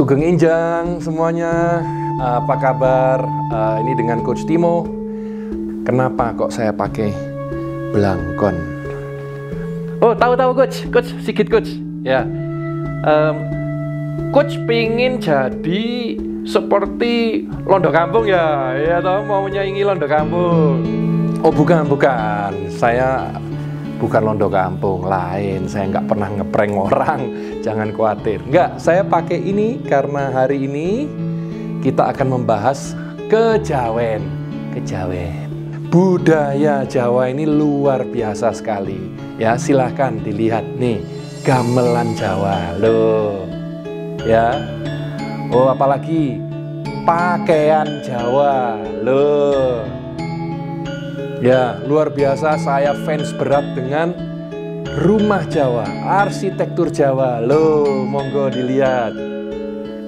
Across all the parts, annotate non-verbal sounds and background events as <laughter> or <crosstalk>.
Sugeng Injang semuanya. Eh, apa kabar? Eh, ini dengan Coach Timo. Kenapa kok saya pakai belangkon? Oh, tahu-tahu Coach, Coach sedikit Coach. Ya, um, Coach pingin jadi seperti londo kampung ya, ya tahu mau menyaingi londo kampung. Oh bukan bukan, saya bukan londo kampung lain. Saya nggak pernah ngeprank orang Jangan khawatir. Enggak, saya pakai ini karena hari ini kita akan membahas kejawen. Kejawen. Budaya Jawa ini luar biasa sekali. Ya, silahkan dilihat nih gamelan Jawa. Loh. Ya. Oh, apalagi pakaian Jawa. Loh. Ya, luar biasa saya fans berat dengan rumah Jawa, arsitektur Jawa. Loh, monggo dilihat.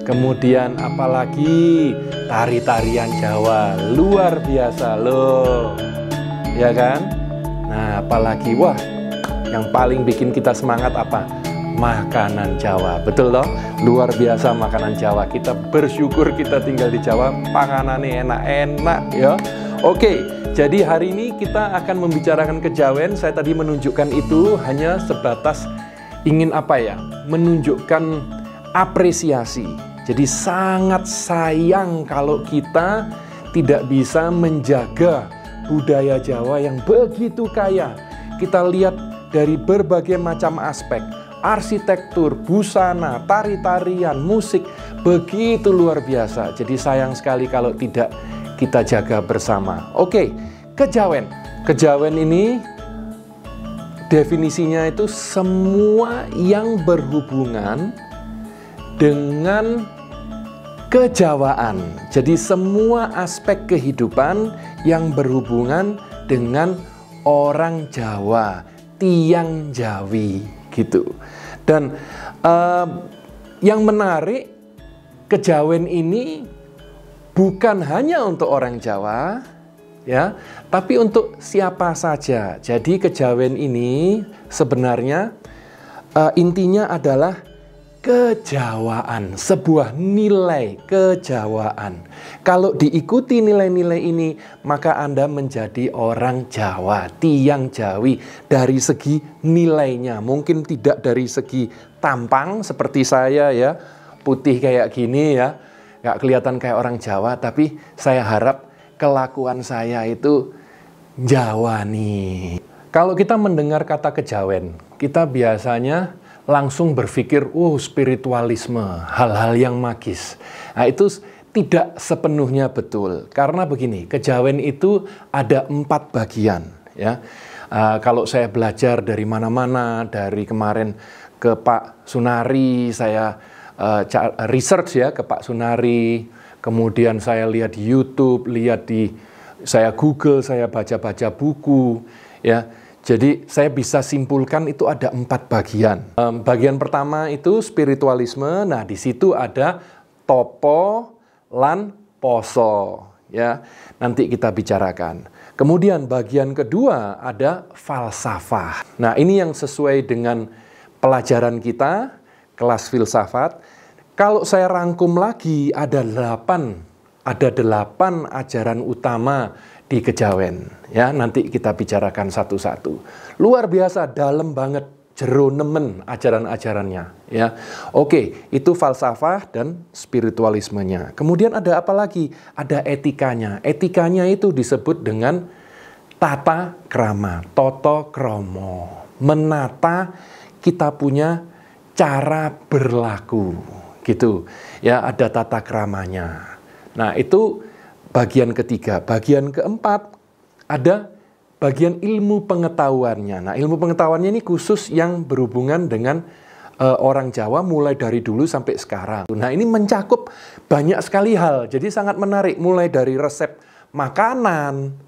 Kemudian apalagi tari-tarian Jawa, luar biasa loh. Ya kan? Nah, apalagi wah yang paling bikin kita semangat apa? Makanan Jawa, betul loh, luar biasa makanan Jawa. Kita bersyukur kita tinggal di Jawa, panganannya enak-enak ya. Oke, jadi hari ini kita akan membicarakan kejawen. Saya tadi menunjukkan itu hanya sebatas ingin apa ya? Menunjukkan apresiasi. Jadi sangat sayang kalau kita tidak bisa menjaga budaya Jawa yang begitu kaya. Kita lihat dari berbagai macam aspek, arsitektur, busana, tari-tarian, musik, begitu luar biasa. Jadi sayang sekali kalau tidak kita jaga bersama. Oke, kejawen. Kejawen ini definisinya itu semua yang berhubungan dengan kejawaan. Jadi semua aspek kehidupan yang berhubungan dengan orang Jawa, tiang Jawi gitu. Dan uh, yang menarik kejawen ini bukan hanya untuk orang Jawa, ya, tapi untuk siapa saja. Jadi kejawen ini sebenarnya uh, intinya adalah kejawaan, sebuah nilai kejawaan. Kalau diikuti nilai-nilai ini, maka Anda menjadi orang Jawa, tiang Jawi dari segi nilainya. Mungkin tidak dari segi tampang seperti saya ya, putih kayak gini ya nggak kelihatan kayak orang Jawa, tapi saya harap kelakuan saya itu Jawa nih. Kalau kita mendengar kata kejawen, kita biasanya langsung berpikir, oh spiritualisme, hal-hal yang magis. Nah itu tidak sepenuhnya betul. Karena begini, kejawen itu ada empat bagian. Ya, uh, Kalau saya belajar dari mana-mana, dari kemarin ke Pak Sunari, saya uh, research ya ke Pak Sunari, kemudian saya lihat di YouTube, lihat di saya Google, saya baca-baca buku, ya. Jadi saya bisa simpulkan itu ada empat bagian. Um, bagian pertama itu spiritualisme. Nah di situ ada topo lan poso, ya. Nanti kita bicarakan. Kemudian bagian kedua ada falsafah. Nah ini yang sesuai dengan pelajaran kita kelas filsafat. Kalau saya rangkum lagi, ada delapan, ada delapan ajaran utama di Kejawen. Ya, nanti kita bicarakan satu-satu. Luar biasa, dalam banget, jero nemen ajaran-ajarannya. Ya, oke, itu falsafah dan spiritualismenya. Kemudian ada apa lagi? Ada etikanya. Etikanya itu disebut dengan tata krama, toto kromo, menata kita punya cara berlaku gitu ya ada tata keramanya nah itu bagian ketiga bagian keempat ada bagian ilmu pengetahuannya nah ilmu pengetahuannya ini khusus yang berhubungan dengan uh, orang Jawa mulai dari dulu sampai sekarang nah ini mencakup banyak sekali hal jadi sangat menarik mulai dari resep makanan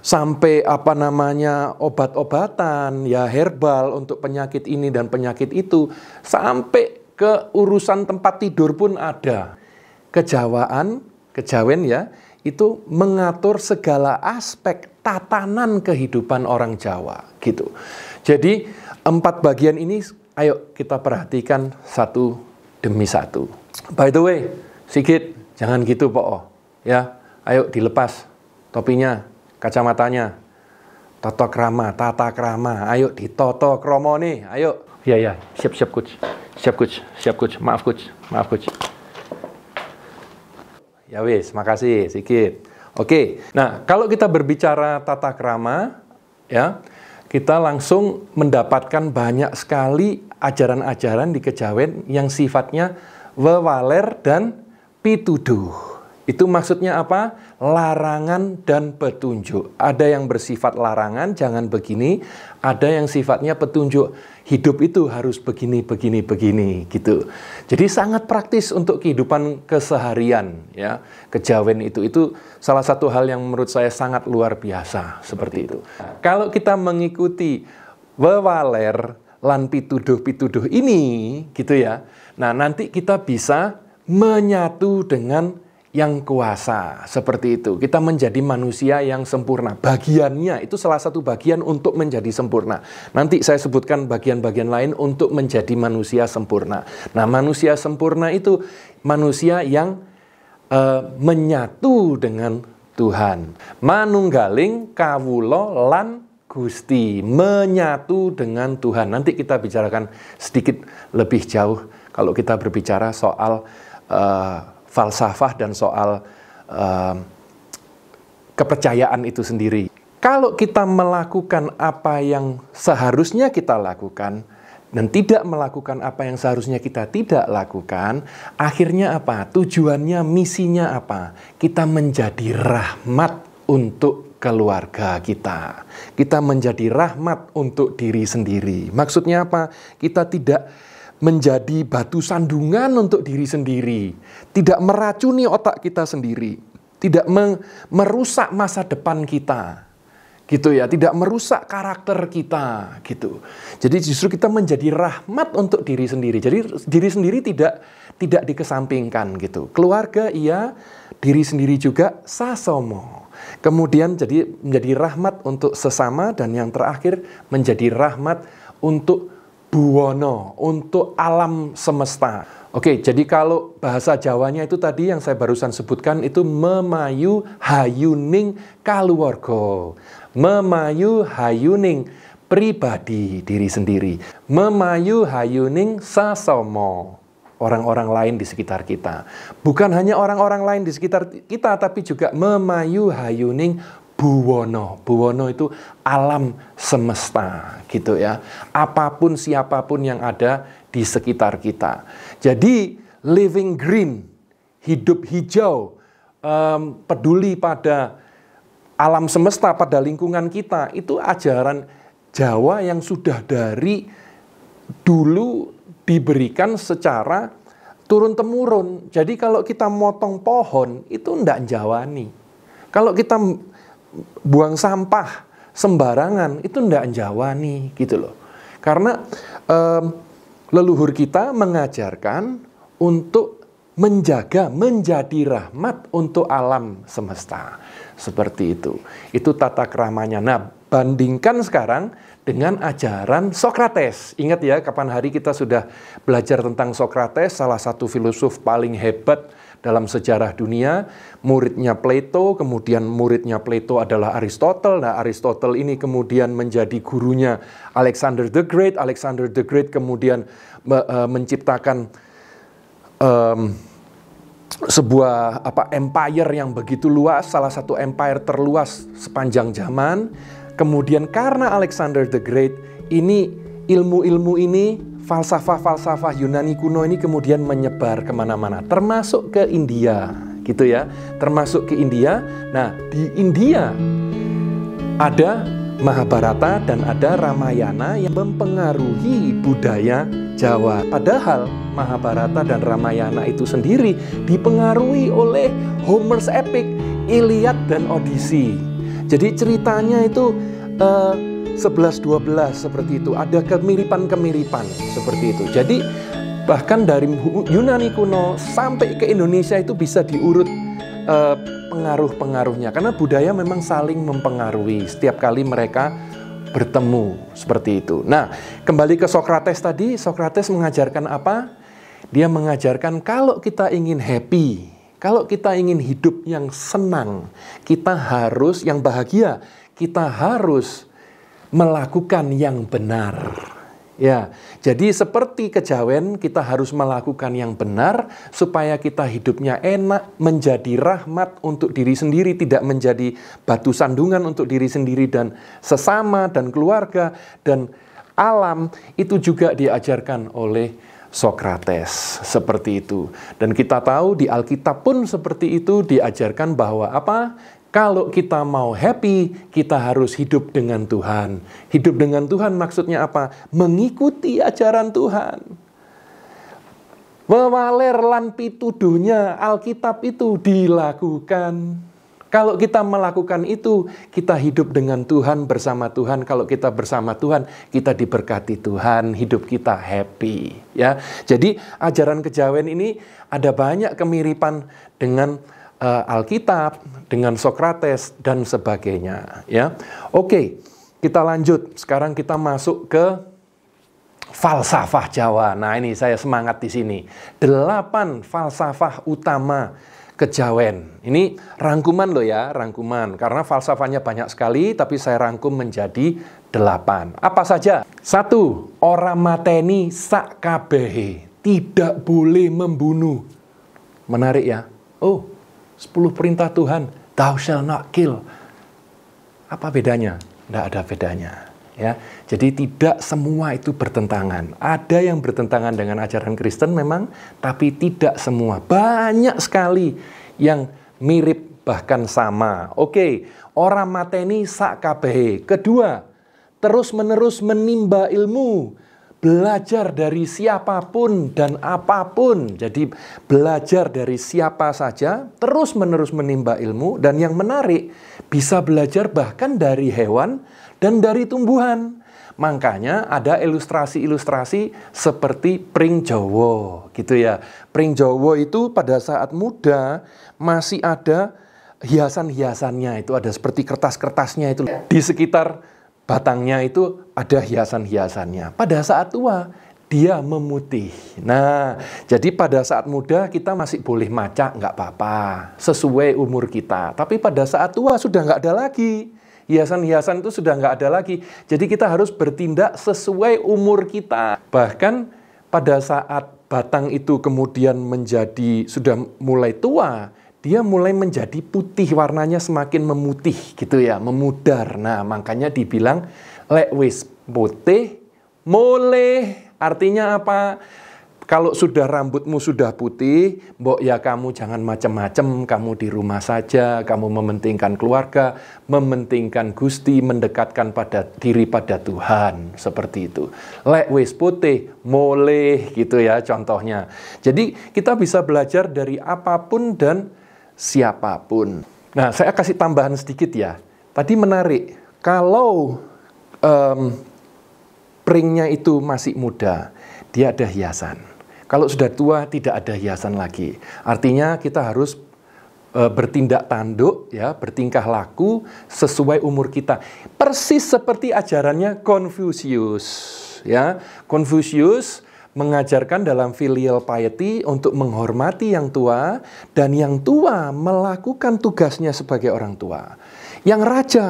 sampai apa namanya obat-obatan ya herbal untuk penyakit ini dan penyakit itu sampai ke urusan tempat tidur pun ada kejawaan kejawen ya itu mengatur segala aspek tatanan kehidupan orang Jawa gitu jadi empat bagian ini ayo kita perhatikan satu demi satu by the way sikit jangan gitu pak oh ya ayo dilepas topinya kacamatanya. Toto krama, tata krama. Ayo di toto kromo nih, ayo. Iya, iya. siap siap coach. Siap coach, siap coach. Maaf coach, maaf coach. Ya wis, makasih sikit. Oke. Nah, kalau kita berbicara tata krama ya, kita langsung mendapatkan banyak sekali ajaran-ajaran di Kejawen yang sifatnya wewaler dan pituduh. Itu maksudnya apa? Larangan dan petunjuk. Ada yang bersifat larangan, jangan begini. Ada yang sifatnya petunjuk. Hidup itu harus begini, begini, begini, gitu. Jadi sangat praktis untuk kehidupan keseharian, ya. Kejawen itu itu salah satu hal yang menurut saya sangat luar biasa seperti itu. Kalau kita mengikuti wewaler lan pituduh-pituduh ini, gitu ya. Nah, nanti kita bisa menyatu dengan yang kuasa seperti itu. Kita menjadi manusia yang sempurna. Bagiannya itu salah satu bagian untuk menjadi sempurna. Nanti saya sebutkan bagian-bagian lain untuk menjadi manusia sempurna. Nah, manusia sempurna itu manusia yang e, menyatu dengan Tuhan. Manunggaling kawulo lan Gusti menyatu dengan Tuhan. Nanti kita bicarakan sedikit lebih jauh kalau kita berbicara soal uh, falsafah dan soal uh, kepercayaan itu sendiri. Kalau kita melakukan apa yang seharusnya kita lakukan dan tidak melakukan apa yang seharusnya kita tidak lakukan, akhirnya apa? Tujuannya, misinya apa? Kita menjadi rahmat untuk keluarga kita. Kita menjadi rahmat untuk diri sendiri. Maksudnya apa? Kita tidak menjadi batu sandungan untuk diri sendiri, tidak meracuni otak kita sendiri, tidak merusak masa depan kita. Gitu ya, tidak merusak karakter kita gitu. Jadi justru kita menjadi rahmat untuk diri sendiri. Jadi diri sendiri tidak tidak dikesampingkan gitu. Keluarga iya, diri sendiri juga sasomo. Kemudian jadi menjadi rahmat untuk sesama dan yang terakhir menjadi rahmat untuk buwono untuk alam semesta. Oke, jadi kalau bahasa Jawanya itu tadi yang saya barusan sebutkan itu memayu hayuning kaluwargo, Memayu hayuning pribadi diri sendiri. Memayu hayuning sasomo orang-orang lain di sekitar kita. Bukan hanya orang-orang lain di sekitar kita tapi juga memayu hayuning buwono. Buwono itu alam semesta gitu ya. Apapun siapapun yang ada di sekitar kita. Jadi living green, hidup hijau, um, peduli pada alam semesta, pada lingkungan kita, itu ajaran Jawa yang sudah dari dulu diberikan secara turun-temurun. Jadi kalau kita motong pohon, itu ndak jawani. Kalau kita buang sampah sembarangan itu ndak Jawa-nih gitu loh. Karena um, leluhur kita mengajarkan untuk menjaga menjadi rahmat untuk alam semesta. Seperti itu. Itu tata keramanya. Nah, bandingkan sekarang dengan ajaran Sokrates. Ingat ya, kapan hari kita sudah belajar tentang Sokrates, salah satu filsuf paling hebat dalam sejarah dunia. Muridnya Plato, kemudian muridnya Plato adalah Aristotle. Nah, Aristotle ini kemudian menjadi gurunya Alexander the Great. Alexander the Great kemudian e, menciptakan um, sebuah apa empire yang begitu luas, salah satu empire terluas sepanjang zaman. Kemudian karena Alexander the Great ini ilmu-ilmu ini, falsafah-falsafah Yunani kuno ini kemudian menyebar kemana-mana, termasuk ke India, gitu ya, termasuk ke India. Nah, di India ada Mahabharata dan ada Ramayana yang mempengaruhi budaya Jawa. Padahal Mahabharata dan Ramayana itu sendiri dipengaruhi oleh Homer's epic Iliad dan Odyssey. Jadi ceritanya itu uh, 11-12 seperti itu. Ada kemiripan-kemiripan seperti itu. Jadi bahkan dari Yunani kuno sampai ke Indonesia itu bisa diurut uh, pengaruh-pengaruhnya. Karena budaya memang saling mempengaruhi setiap kali mereka bertemu seperti itu. Nah, kembali ke Socrates tadi, Socrates mengajarkan apa? Dia mengajarkan kalau kita ingin happy, kalau kita ingin hidup yang senang, kita harus yang bahagia, kita harus melakukan yang benar. Ya, jadi seperti kejawen kita harus melakukan yang benar supaya kita hidupnya enak, menjadi rahmat untuk diri sendiri, tidak menjadi batu sandungan untuk diri sendiri dan sesama dan keluarga dan alam itu juga diajarkan oleh Sokrates seperti itu. Dan kita tahu di Alkitab pun seperti itu diajarkan bahwa apa? Kalau kita mau happy, kita harus hidup dengan Tuhan. Hidup dengan Tuhan maksudnya apa? Mengikuti ajaran Tuhan. Mewaler lan pituduhnya Alkitab itu dilakukan. Kalau kita melakukan itu, kita hidup dengan Tuhan, bersama Tuhan. Kalau kita bersama Tuhan, kita diberkati Tuhan, hidup kita happy. Ya, Jadi ajaran kejawen ini ada banyak kemiripan dengan uh, Alkitab, dengan Sokrates dan sebagainya, ya. Oke, kita lanjut. Sekarang kita masuk ke falsafah Jawa. Nah, ini saya semangat di sini. Delapan falsafah utama kejawen. Ini rangkuman loh ya, rangkuman. Karena falsafahnya banyak sekali, tapi saya rangkum menjadi delapan. Apa saja? Satu, orang mateni sak kabehe. Tidak boleh membunuh. Menarik ya? Oh, 10 perintah Tuhan, thou shall not kill. Apa bedanya? Tidak ada bedanya. Ya, jadi tidak semua itu bertentangan. Ada yang bertentangan dengan ajaran Kristen memang, tapi tidak semua. Banyak sekali yang mirip bahkan sama. Oke, orang mateni sak KPH. Kedua, terus-menerus menimba ilmu belajar dari siapapun dan apapun. Jadi belajar dari siapa saja, terus-menerus menimba ilmu dan yang menarik bisa belajar bahkan dari hewan dan dari tumbuhan. Makanya ada ilustrasi-ilustrasi seperti pring Jawa gitu ya. Pring Jawa itu pada saat muda masih ada hiasan-hiasannya itu ada seperti kertas-kertasnya itu di sekitar batangnya itu ada hiasan-hiasannya. Pada saat tua, dia memutih. Nah, jadi pada saat muda kita masih boleh maca, nggak apa-apa, sesuai umur kita. Tapi pada saat tua sudah nggak ada lagi. Hiasan-hiasan itu sudah nggak ada lagi. Jadi kita harus bertindak sesuai umur kita. Bahkan pada saat batang itu kemudian menjadi sudah mulai tua, dia mulai menjadi putih warnanya semakin memutih gitu ya, memudar. Nah, makanya dibilang lek wis putih mulai artinya apa? Kalau sudah rambutmu sudah putih, mbok ya kamu jangan macem-macem, kamu di rumah saja, kamu mementingkan keluarga, mementingkan Gusti, mendekatkan pada diri pada Tuhan, seperti itu. Lek wis putih, moleh gitu ya contohnya. Jadi kita bisa belajar dari apapun dan siapapun. Nah, saya kasih tambahan sedikit ya. Tadi menarik, kalau um, pringnya itu masih muda, dia ada hiasan. Kalau sudah tua, tidak ada hiasan lagi. Artinya kita harus uh, bertindak tanduk, ya, bertingkah laku sesuai umur kita. Persis seperti ajarannya Confucius, ya. Confucius mengajarkan dalam filial piety untuk menghormati yang tua dan yang tua melakukan tugasnya sebagai orang tua. Yang raja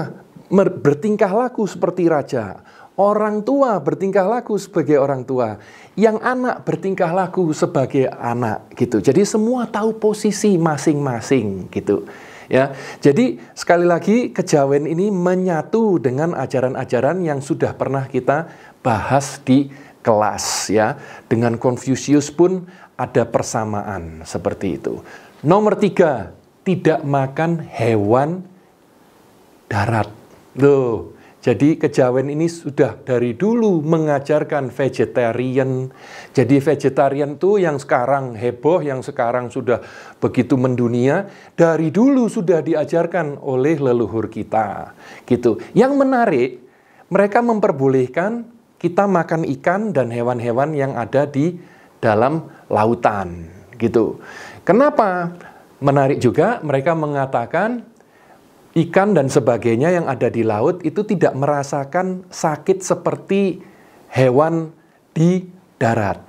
bertingkah laku seperti raja, orang tua bertingkah laku sebagai orang tua, yang anak bertingkah laku sebagai anak gitu. Jadi semua tahu posisi masing-masing gitu. Ya, jadi sekali lagi kejawen ini menyatu dengan ajaran-ajaran yang sudah pernah kita bahas di kelas ya. Dengan Confucius pun ada persamaan seperti itu. Nomor tiga, tidak makan hewan darat. Loh, jadi kejawen ini sudah dari dulu mengajarkan vegetarian. Jadi vegetarian tuh yang sekarang heboh, yang sekarang sudah begitu mendunia, dari dulu sudah diajarkan oleh leluhur kita. Gitu. Yang menarik, mereka memperbolehkan kita makan ikan dan hewan-hewan yang ada di dalam lautan gitu. Kenapa? Menarik juga mereka mengatakan ikan dan sebagainya yang ada di laut itu tidak merasakan sakit seperti hewan di darat.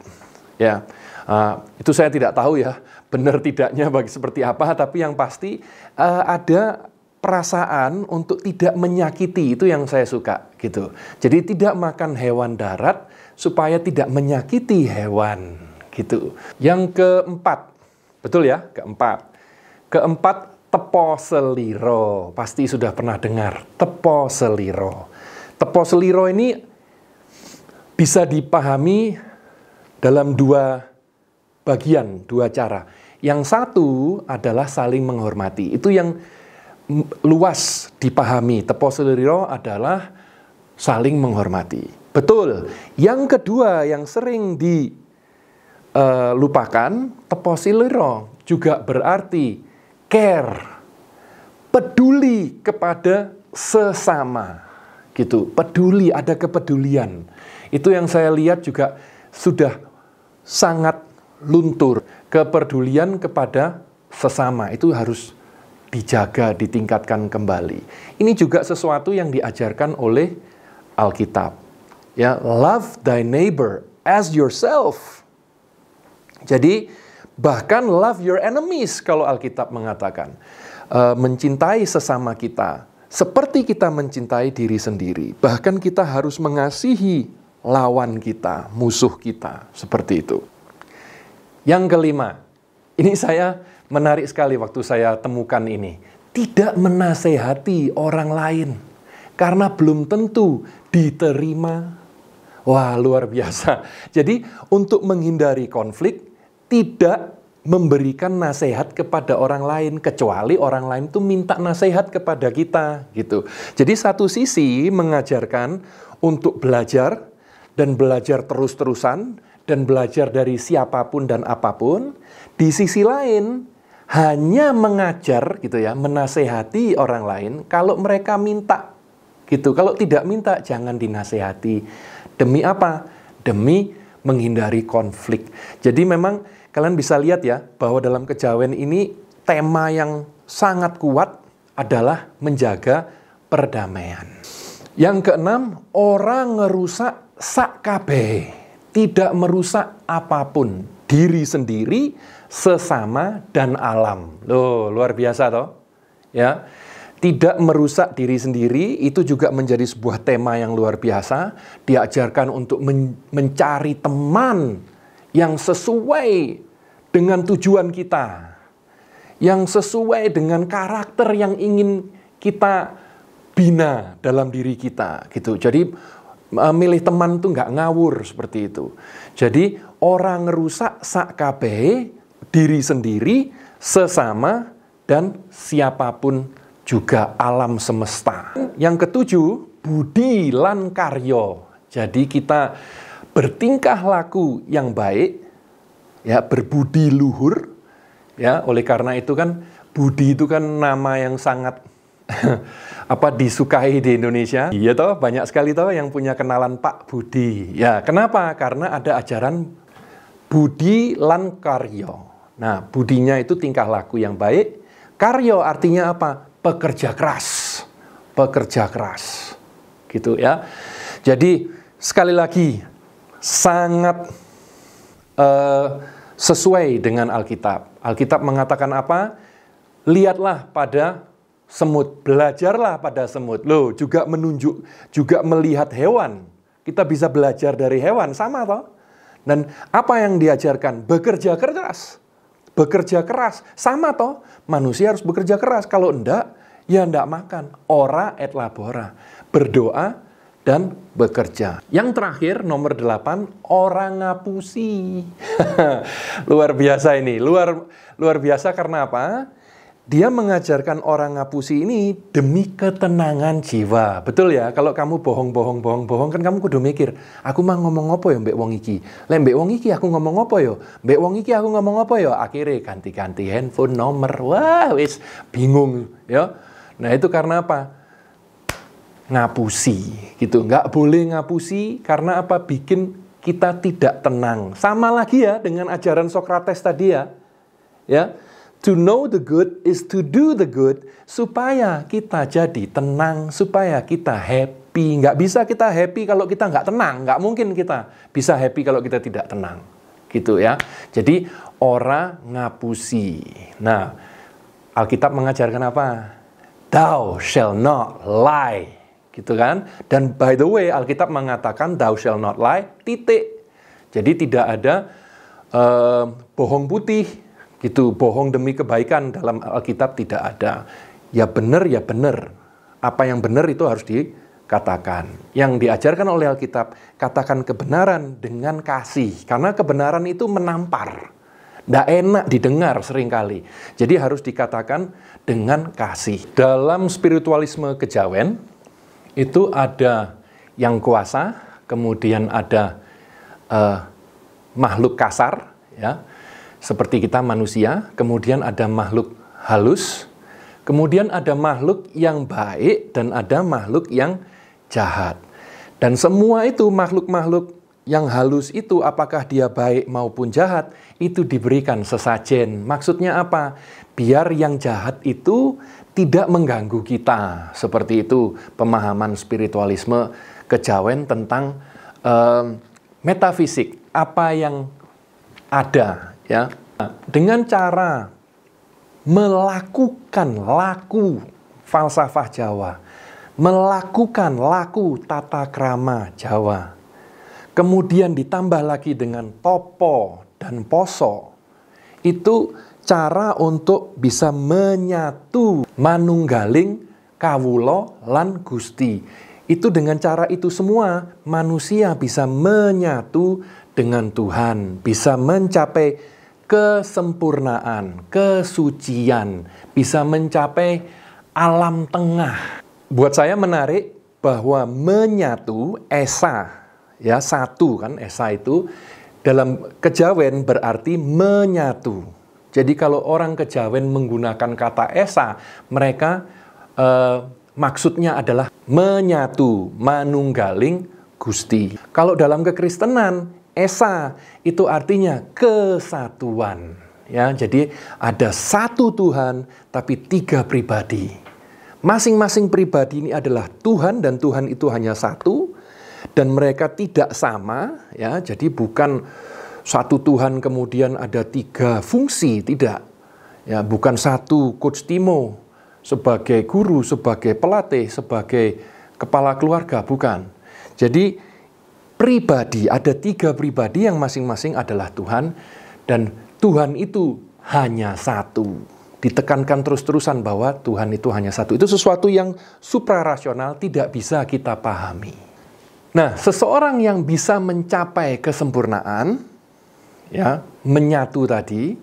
Ya, uh, itu saya tidak tahu ya benar tidaknya bagi seperti apa, tapi yang pasti uh, ada perasaan untuk tidak menyakiti itu yang saya suka gitu. Jadi tidak makan hewan darat supaya tidak menyakiti hewan gitu. Yang keempat, betul ya? Keempat. Keempat tepo seliro. Pasti sudah pernah dengar tepo seliro. Tepo seliro ini bisa dipahami dalam dua bagian, dua cara. Yang satu adalah saling menghormati. Itu yang luas dipahami tepo seliriro adalah saling menghormati. Betul. Yang kedua yang sering dilupakan, eh, uh, juga berarti care, peduli kepada sesama, gitu. Peduli, ada kepedulian. Itu yang saya lihat juga sudah sangat luntur. Kepedulian kepada sesama itu harus dijaga, ditingkatkan kembali. Ini juga sesuatu yang diajarkan oleh Alkitab. Ya, love thy neighbor as yourself. Jadi bahkan love your enemies kalau Alkitab mengatakan e, mencintai sesama kita seperti kita mencintai diri sendiri. Bahkan kita harus mengasihi lawan kita, musuh kita, seperti itu. Yang kelima, ini saya menarik sekali waktu saya temukan ini. Tidak menasehati orang lain karena belum tentu diterima. Wah, luar biasa. <laughs> Jadi, untuk menghindari konflik, tidak memberikan nasihat kepada orang lain kecuali orang lain itu minta nasihat kepada kita gitu. Jadi satu sisi mengajarkan untuk belajar dan belajar terus-terusan dan belajar dari siapapun dan apapun. Di sisi lain hanya mengajar gitu ya, menasehati orang lain kalau mereka minta gitu. Kalau tidak minta jangan dinasehati. Demi apa? Demi menghindari konflik. Jadi memang kalian bisa lihat ya bahwa dalam kejawen ini tema yang sangat kuat adalah menjaga perdamaian. Yang keenam, orang ngerusak sakabe tidak merusak apapun diri sendiri, sesama dan alam. Loh, luar biasa toh? Ya. Tidak merusak diri sendiri itu juga menjadi sebuah tema yang luar biasa. Diajarkan untuk men mencari teman yang sesuai dengan tujuan kita. Yang sesuai dengan karakter yang ingin kita bina dalam diri kita gitu. Jadi milih teman tuh nggak ngawur seperti itu. Jadi orang rusak sak kabeh, diri sendiri, sesama, dan siapapun juga alam semesta. Yang ketujuh, budi lan karyo. Jadi kita bertingkah laku yang baik, ya berbudi luhur, ya oleh karena itu kan budi itu kan nama yang sangat <laughs> apa disukai di Indonesia. Iya toh banyak sekali toh yang punya kenalan Pak Budi. Ya, kenapa? Karena ada ajaran budi lan karyo. Nah, budinya itu tingkah laku yang baik. Karyo artinya apa? Pekerja keras. Pekerja keras. Gitu ya. Jadi sekali lagi sangat uh, sesuai dengan Alkitab. Alkitab mengatakan apa? Lihatlah pada semut, belajarlah pada semut. Loh, juga menunjuk, juga melihat hewan. Kita bisa belajar dari hewan, sama toh? Dan apa yang diajarkan? Bekerja keras. Bekerja keras. Sama toh, manusia harus bekerja keras. Kalau enggak, ya enggak makan. Ora et labora. Berdoa dan bekerja. Yang terakhir, nomor delapan, orang ngapusi. <laughs> luar biasa ini. Luar, luar biasa karena apa? dia mengajarkan orang ngapusi ini demi ketenangan jiwa. Betul ya? Kalau kamu bohong bohong bohong bohong kan kamu kudu mikir, aku mah ngomong apa ya mbek wong iki? Lah mbek wong iki aku ngomong apa ya? Mbek wong iki aku ngomong apa ya? Akhirnya ganti-ganti handphone nomor. Wah, wis bingung ya. Nah, itu karena apa? Ngapusi gitu. Nggak boleh ngapusi karena apa? Bikin kita tidak tenang. Sama lagi ya dengan ajaran Sokrates tadi ya. Ya To know the good is to do the good supaya kita jadi tenang, supaya kita happy. Nggak bisa kita happy kalau kita nggak tenang. Nggak mungkin kita bisa happy kalau kita tidak tenang. Gitu ya. Jadi ora ngapusi. Nah, Alkitab mengajarkan apa? Thou shall not lie. Gitu kan? Dan by the way, Alkitab mengatakan thou shall not lie, titik. Jadi tidak ada uh, bohong putih Gitu bohong demi kebaikan dalam Alkitab tidak ada. Ya benar ya benar. Apa yang benar itu harus dikatakan. Yang diajarkan oleh Alkitab, katakan kebenaran dengan kasih. Karena kebenaran itu menampar. Tidak enak didengar seringkali. Jadi harus dikatakan dengan kasih. Dalam spiritualisme kejawen, itu ada yang kuasa, kemudian ada uh, makhluk kasar, ya, seperti kita manusia, kemudian ada makhluk halus, kemudian ada makhluk yang baik dan ada makhluk yang jahat. Dan semua itu makhluk-makhluk yang halus itu apakah dia baik maupun jahat itu diberikan sesajen. Maksudnya apa? Biar yang jahat itu tidak mengganggu kita. Seperti itu pemahaman spiritualisme kejawen tentang eh, metafisik. Apa yang ada Ya. Dengan cara melakukan laku falsafah Jawa, melakukan laku tata krama Jawa, kemudian ditambah lagi dengan topo dan poso, itu cara untuk bisa menyatu manunggaling kawulo lan gusti. Itu dengan cara itu semua manusia bisa menyatu dengan Tuhan, bisa mencapai kesempurnaan, kesucian, bisa mencapai alam tengah. Buat saya menarik bahwa menyatu esa ya satu kan esa itu dalam kejawen berarti menyatu. Jadi kalau orang kejawen menggunakan kata esa, mereka eh, maksudnya adalah menyatu, manunggaling Gusti. Kalau dalam kekristenan Esa itu artinya kesatuan. Ya, jadi ada satu Tuhan tapi tiga pribadi. Masing-masing pribadi ini adalah Tuhan dan Tuhan itu hanya satu dan mereka tidak sama ya. Jadi bukan satu Tuhan kemudian ada tiga fungsi, tidak. Ya, bukan satu coach Timo sebagai guru, sebagai pelatih, sebagai kepala keluarga, bukan. Jadi pribadi, ada tiga pribadi yang masing-masing adalah Tuhan, dan Tuhan itu hanya satu. Ditekankan terus-terusan bahwa Tuhan itu hanya satu. Itu sesuatu yang suprarasional tidak bisa kita pahami. Nah, seseorang yang bisa mencapai kesempurnaan, ya, menyatu tadi,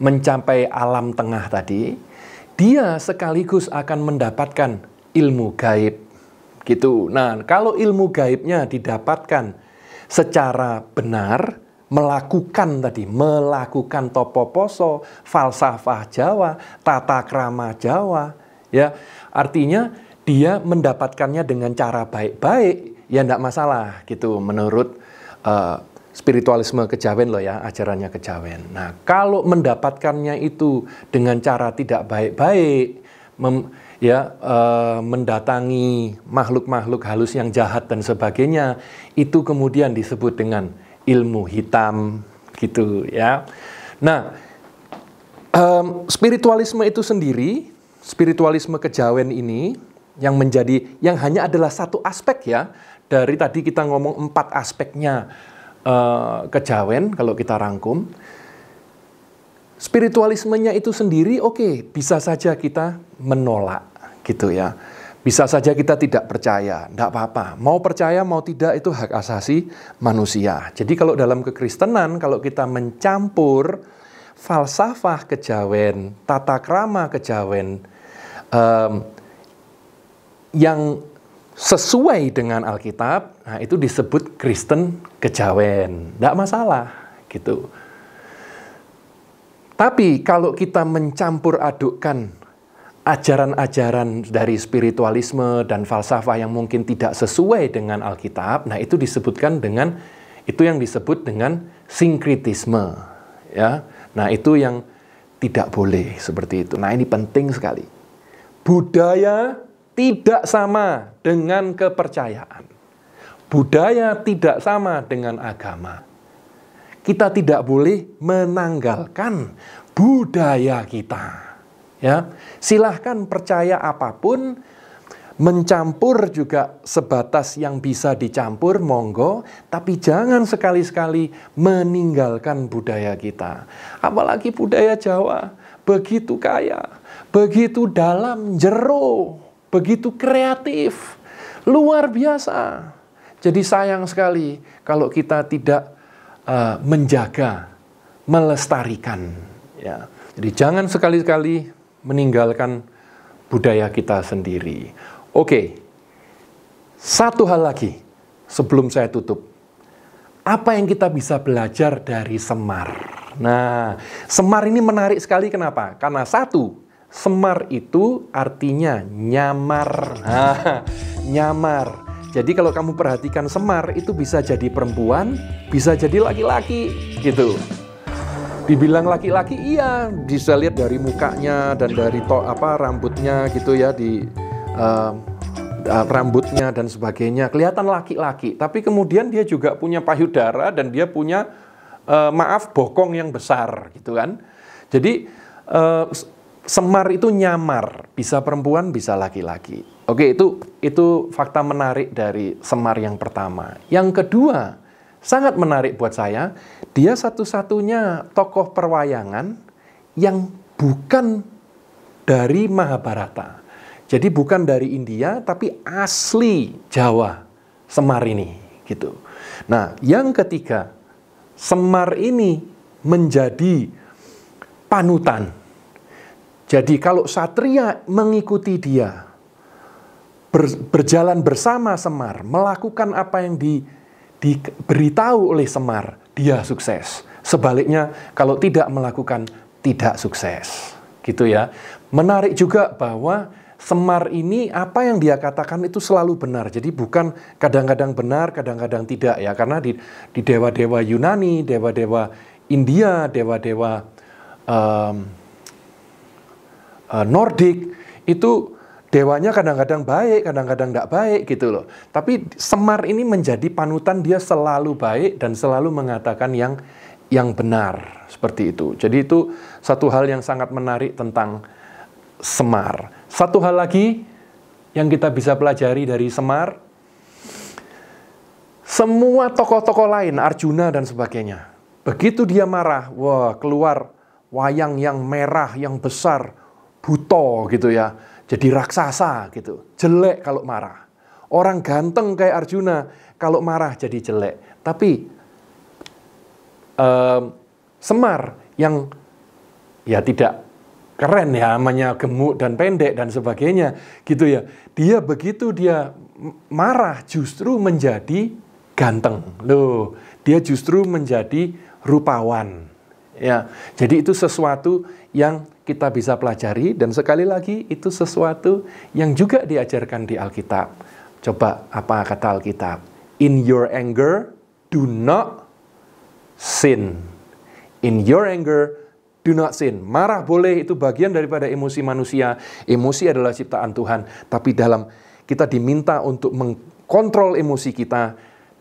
mencapai alam tengah tadi, dia sekaligus akan mendapatkan ilmu gaib gitu. Nah, kalau ilmu gaibnya didapatkan secara benar, melakukan tadi, melakukan topo poso, falsafah Jawa, tata krama Jawa, ya. Artinya dia mendapatkannya dengan cara baik-baik, ya tidak masalah gitu menurut uh, spiritualisme kejawen loh ya, ajarannya kejawen. Nah, kalau mendapatkannya itu dengan cara tidak baik-baik, ya uh, mendatangi makhluk-makhluk halus yang jahat dan sebagainya itu kemudian disebut dengan ilmu hitam gitu ya. Nah, um, spiritualisme itu sendiri, spiritualisme kejawen ini yang menjadi yang hanya adalah satu aspek ya dari tadi kita ngomong empat aspeknya uh, kejawen kalau kita rangkum spiritualismenya itu sendiri oke okay, bisa saja kita menolak gitu ya. Bisa saja kita tidak percaya, tidak apa-apa. Mau percaya mau tidak itu hak asasi manusia. Jadi kalau dalam kekristenan kalau kita mencampur falsafah kejawen, tata krama kejawen um, yang sesuai dengan Alkitab, nah itu disebut Kristen kejawen. Tidak masalah gitu. Tapi kalau kita mencampur adukkan ajaran-ajaran dari spiritualisme dan falsafah yang mungkin tidak sesuai dengan Alkitab, nah itu disebutkan dengan itu yang disebut dengan sinkritisme, ya. Nah, itu yang tidak boleh seperti itu. Nah, ini penting sekali. Budaya tidak sama dengan kepercayaan. Budaya tidak sama dengan agama kita tidak boleh menanggalkan budaya kita. Ya, silahkan percaya apapun, mencampur juga sebatas yang bisa dicampur, monggo, tapi jangan sekali-sekali meninggalkan budaya kita. Apalagi budaya Jawa, begitu kaya, begitu dalam, jero, begitu kreatif, luar biasa. Jadi sayang sekali kalau kita tidak uh, menjaga, melestarikan. Ya. Jadi jangan sekali-kali meninggalkan budaya kita sendiri. Oke, satu hal lagi sebelum saya tutup. Apa yang kita bisa belajar dari Semar? Nah, Semar ini menarik sekali kenapa? Karena satu, Semar itu artinya nyamar. Nah, <laughs> nyamar. Jadi kalau kamu perhatikan semar itu bisa jadi perempuan, bisa jadi laki-laki gitu. Dibilang laki-laki iya, bisa lihat dari mukanya dan dari to apa rambutnya gitu ya di uh, rambutnya dan sebagainya kelihatan laki-laki. Tapi kemudian dia juga punya payudara dan dia punya uh, maaf bokong yang besar gitu kan. Jadi uh, semar itu nyamar, bisa perempuan bisa laki-laki. Oke, itu itu fakta menarik dari Semar yang pertama. Yang kedua, sangat menarik buat saya, dia satu-satunya tokoh perwayangan yang bukan dari Mahabharata. Jadi bukan dari India tapi asli Jawa Semar ini gitu. Nah, yang ketiga, Semar ini menjadi panutan. Jadi kalau satria mengikuti dia, ber, berjalan bersama Semar, melakukan apa yang di, diberitahu oleh Semar, dia sukses. Sebaliknya, kalau tidak melakukan, tidak sukses. Gitu ya. Menarik juga bahwa Semar ini apa yang dia katakan itu selalu benar. Jadi bukan kadang-kadang benar, kadang-kadang tidak ya. Karena di, di dewa-dewa Yunani, dewa-dewa India, dewa-dewa um, uh, Nordik itu Dewanya kadang-kadang baik, kadang-kadang tidak baik gitu loh. Tapi Semar ini menjadi panutan dia selalu baik dan selalu mengatakan yang yang benar seperti itu. Jadi itu satu hal yang sangat menarik tentang Semar. Satu hal lagi yang kita bisa pelajari dari Semar, semua tokoh-tokoh lain, Arjuna dan sebagainya, begitu dia marah, wah keluar wayang yang merah, yang besar, buto gitu ya jadi raksasa gitu. Jelek kalau marah. Orang ganteng kayak Arjuna kalau marah jadi jelek. Tapi Semar yang ya tidak keren ya namanya gemuk dan pendek dan sebagainya gitu ya. Dia begitu dia marah justru menjadi ganteng. Loh, dia justru menjadi rupawan. Ya. Jadi itu sesuatu yang kita bisa pelajari dan sekali lagi itu sesuatu yang juga diajarkan di Alkitab. Coba apa kata Alkitab? In your anger do not sin. In your anger do not sin. Marah boleh itu bagian daripada emosi manusia. Emosi adalah ciptaan Tuhan, tapi dalam kita diminta untuk mengkontrol emosi kita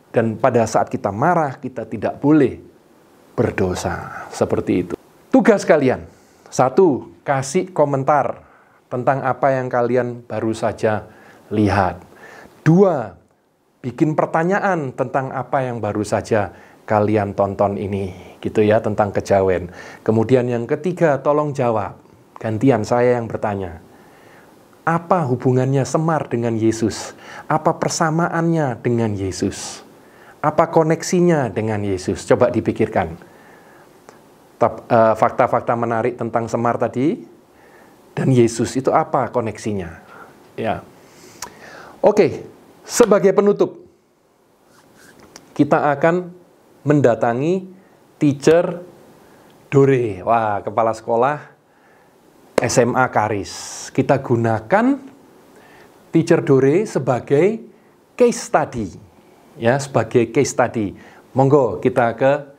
dan pada saat kita marah kita tidak boleh berdosa. Seperti itu. Tugas kalian satu, kasih komentar tentang apa yang kalian baru saja lihat. Dua, bikin pertanyaan tentang apa yang baru saja kalian tonton ini, gitu ya, tentang kejawen. Kemudian yang ketiga, tolong jawab. Gantian saya yang bertanya. Apa hubungannya Semar dengan Yesus? Apa persamaannya dengan Yesus? Apa koneksinya dengan Yesus? Coba dipikirkan. Eh, fakta-fakta menarik tentang Semar tadi dan Yesus itu apa koneksinya? Ya. Oke, sebagai penutup kita akan mendatangi teacher Dore. Wah, kepala sekolah SMA Karis. Kita gunakan teacher Dore sebagai case study. Ya, sebagai case study. Monggo kita ke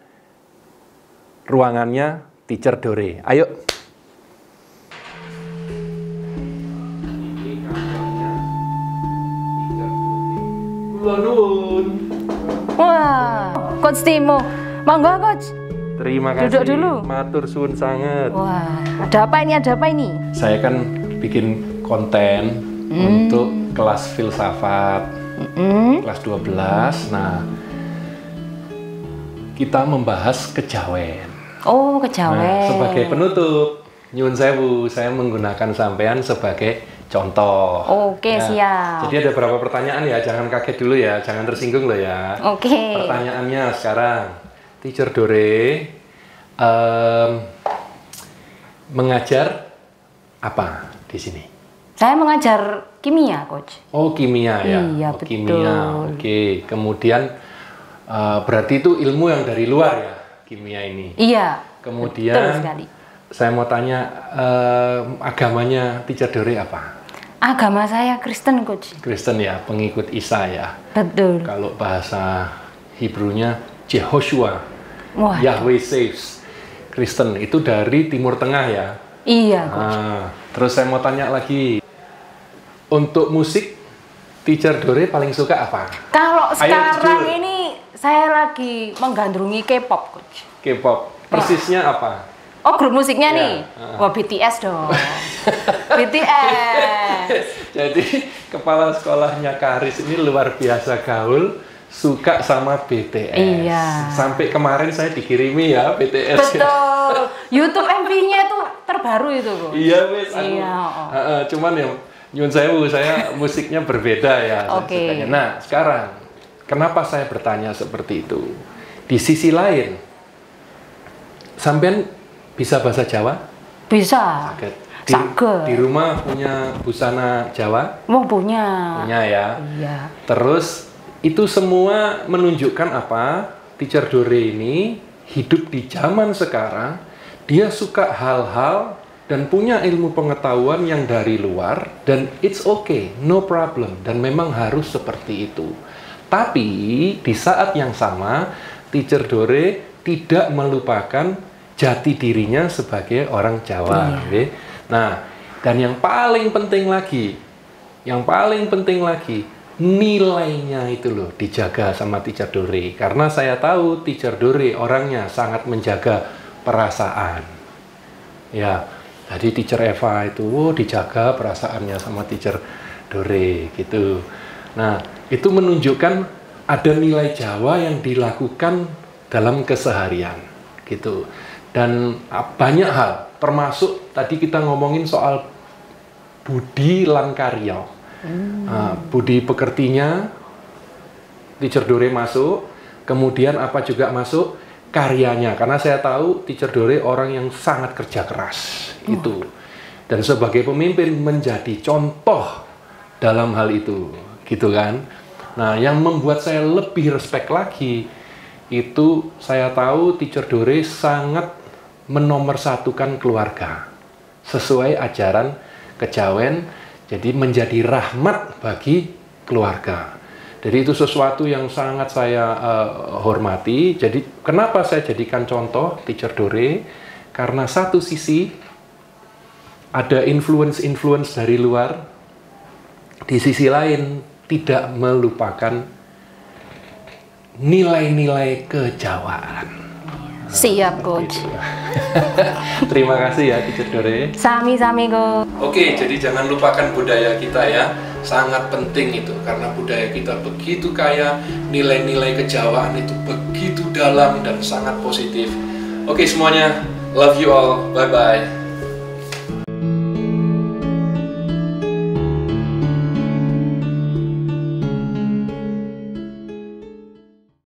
ruangannya teacher Dore. Ayo. Wah, coach Timo. Monggo coach. Terima kasih. Duduk dulu. Matur suun sangat. Wah, ada apa ini? Ada apa ini? Saya kan bikin konten mm. untuk kelas filsafat. Mm -mm. Kelas 12. Nah, kita membahas kejawen. Oh, kejawen. Nah, sebagai penutup, nyun sewu, saya menggunakan sampean sebagai contoh. Oke, okay, ya. siap. Jadi ada beberapa pertanyaan ya, jangan kaget dulu ya, jangan tersinggung loh ya. Oke. Okay. Pertanyaannya sekarang, teacher Dore um, mengajar apa di sini? Saya mengajar kimia, coach. Oh, kimia ya. Iya, oh, betul. Kimia. Oke, okay. kemudian uh, berarti itu ilmu yang dari luar ya? kimia ini. Iya. Kemudian saya mau tanya uh, agamanya teacher Dore apa? Agama saya Kristen coach. Kristen ya, pengikut Isa ya. Betul. Kalau bahasa Hebrunya Jehoshua. Wah. Yahweh saves. Kristen itu dari Timur Tengah ya. Iya ah, coach. Ah, terus saya mau tanya lagi. Untuk musik teacher Dore paling suka apa? Kalau sekarang Ayo, ini saya lagi menggandrungi K-pop, coach. K-pop. Persisnya nah. apa? Oh, grup musiknya ya. nih. Uh. Wah, BTS dong. BTS. <laughs> Jadi, kepala sekolahnya Karis ini luar biasa gaul suka sama BTS. Iya. Sampai kemarin saya dikirimi ya BTS. Betul. <laughs> YouTube MV-nya itu terbaru itu, Bu. Iya, wes. Iya. Oh. Uh, uh, cuman ya nyun saya saya musiknya berbeda ya. Oke. Okay. Nah, sekarang Kenapa saya bertanya seperti itu? Di sisi lain, sampean bisa bahasa Jawa? Bisa. Sakit. Di, Sakit. di rumah punya busana Jawa? Mau punya. Punya ya. Iya. Terus itu semua menunjukkan apa? Teacher Dore ini hidup di zaman sekarang, dia suka hal-hal dan punya ilmu pengetahuan yang dari luar dan it's okay, no problem dan memang harus seperti itu. Tapi di saat yang sama, teacher Dore tidak melupakan jati dirinya sebagai orang Jawa. Iya. Okay? Ya. Nah, dan yang paling penting lagi, yang paling penting lagi, nilainya itu loh dijaga sama teacher Dore. Karena saya tahu teacher Dore orangnya sangat menjaga perasaan. Ya, jadi teacher Eva itu dijaga perasaannya sama teacher Dore gitu. Nah, itu menunjukkan ada nilai Jawa yang dilakukan dalam keseharian gitu. Dan ah, banyak hal, termasuk tadi kita ngomongin soal budi langkaryo. Hmm. Nah, budi pekertinya teacher Dore masuk, kemudian apa juga masuk karyanya karena saya tahu teacher Dore orang yang sangat kerja keras oh. itu. Dan sebagai pemimpin menjadi contoh dalam hal itu gitu kan. Nah, yang membuat saya lebih respect lagi itu saya tahu teacher Dore sangat menomorsatukan keluarga sesuai ajaran kejawen jadi menjadi rahmat bagi keluarga. Jadi itu sesuatu yang sangat saya uh, hormati. Jadi kenapa saya jadikan contoh teacher Dore? Karena satu sisi ada influence-influence dari luar. Di sisi lain tidak melupakan nilai-nilai kejawaan. Siap, nah, Coach. Gitu. <laughs> Terima kasih ya, Teacher Dore. Sami-sami, Coach. Oke, jadi jangan lupakan budaya kita ya. Sangat penting itu, karena budaya kita begitu kaya, nilai-nilai kejawaan itu begitu dalam dan sangat positif. Oke semuanya, love you all, bye-bye.